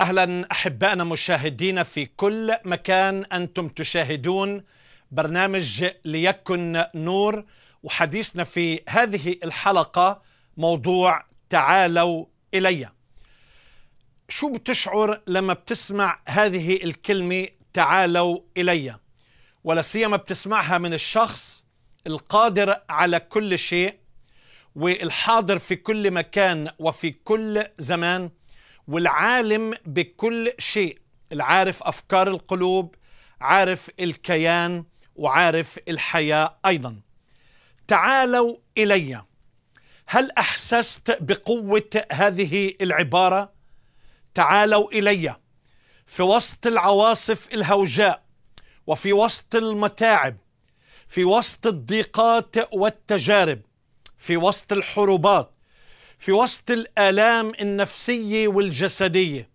اهلا احبائنا مشاهدينا في كل مكان انتم تشاهدون برنامج ليكن نور وحديثنا في هذه الحلقه موضوع تعالوا الي. شو بتشعر لما بتسمع هذه الكلمه تعالوا الي ولا سيما بتسمعها من الشخص القادر على كل شيء والحاضر في كل مكان وفي كل زمان والعالم بكل شيء العارف افكار القلوب عارف الكيان وعارف الحياه ايضا تعالوا الي هل احسست بقوه هذه العباره تعالوا الي في وسط العواصف الهوجاء وفي وسط المتاعب في وسط الضيقات والتجارب في وسط الحروبات في وسط الآلام النفسية والجسدية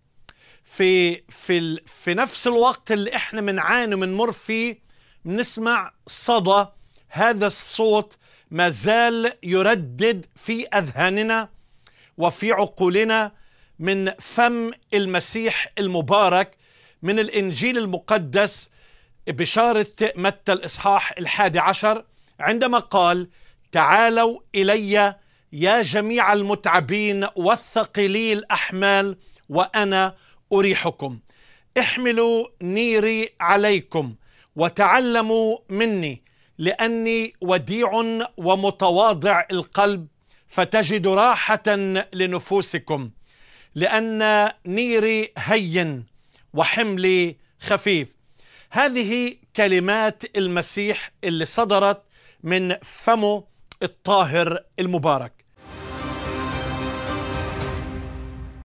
في في في نفس الوقت اللي احنا بنعاني بنمر فيه بنسمع صدى هذا الصوت ما زال يردد في اذهاننا وفي عقولنا من فم المسيح المبارك من الانجيل المقدس بشاره متى الاصحاح الحادي عشر عندما قال تعالوا الي يا جميع المتعبين والثقلي الأحمال وأنا أريحكم احملوا نيري عليكم وتعلموا مني لأني وديع ومتواضع القلب فتجد راحة لنفوسكم لأن نيري هين وحملي خفيف هذه كلمات المسيح اللي صدرت من فمه الطاهر المبارك